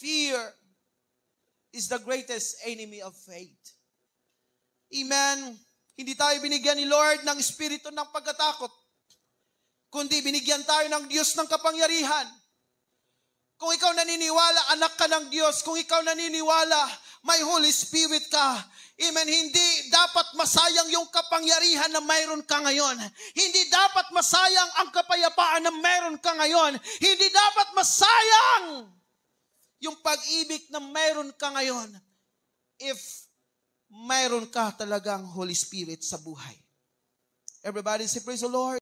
Fear is the greatest enemy of faith. Amen. Hindi tayo binigyan ni Lord ng espiritu ng pagkatakot, kundi binigyan tayo ng Diyos ng kapangyarihan. Kung ikaw naniniwala, anak ka ng Diyos. Kung ikaw naniniwala, may Holy Spirit ka. Amen. Hindi dapat masayang yung kapangyarihan na mayroon ka ngayon. Hindi dapat masayang ang kapayapaan na mayroon ka ngayon. Hindi dapat masayang yung pag-ibig na mayroon ka ngayon if mayroon ka talagang Holy Spirit sa buhay. Everybody say, praise the Lord.